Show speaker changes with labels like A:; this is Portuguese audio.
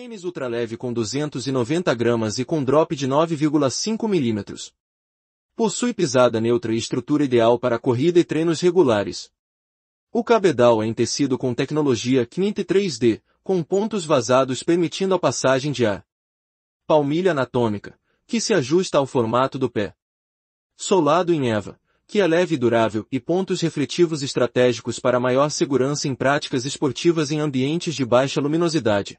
A: Tênis ultraleve com 290 gramas e com drop de 9,5 milímetros. Possui pisada neutra e estrutura ideal para corrida e treinos regulares. O cabedal é em tecido com tecnologia Knit 3D, com pontos vazados permitindo a passagem de ar. Palmilha anatômica, que se ajusta ao formato do pé. Solado em Eva, que é leve e durável e pontos refletivos estratégicos para maior segurança em práticas esportivas em ambientes de baixa luminosidade.